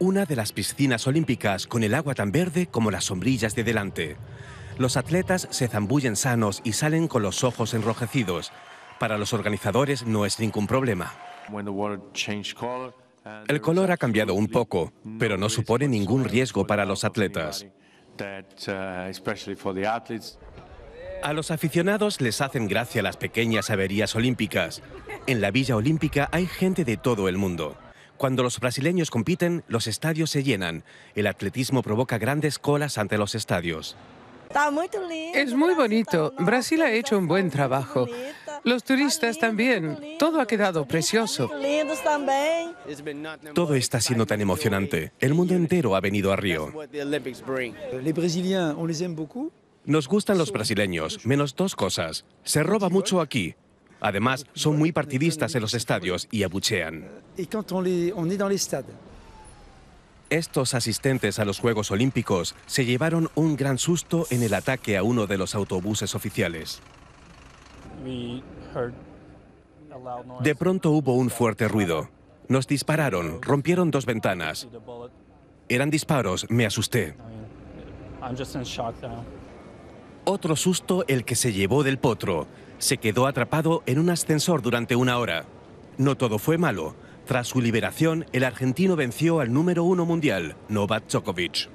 una de las piscinas olímpicas con el agua tan verde como las sombrillas de delante. Los atletas se zambullen sanos y salen con los ojos enrojecidos. Para los organizadores no es ningún problema. El color ha cambiado un poco, pero no supone ningún riesgo para los atletas. Uh, A los aficionados les hacen gracia las pequeñas averías olímpicas. En la Villa Olímpica hay gente de todo el mundo. Cuando los brasileños compiten, los estadios se llenan. El atletismo provoca grandes colas ante los estadios. Es muy bonito. Brasil ha hecho un buen trabajo. Los turistas también. Todo ha quedado precioso. Todo está siendo tan emocionante. El mundo entero ha venido a Río. Nos gustan los brasileños, menos dos cosas. Se roba mucho aquí Además, son muy partidistas en los estadios y abuchean. Estos asistentes a los Juegos Olímpicos se llevaron un gran susto en el ataque a uno de los autobuses oficiales. De pronto hubo un fuerte ruido. Nos dispararon, rompieron dos ventanas. Eran disparos, me asusté. Otro susto el que se llevó del potro. Se quedó atrapado en un ascensor durante una hora. No todo fue malo. Tras su liberación, el argentino venció al número uno mundial, Novak Djokovic.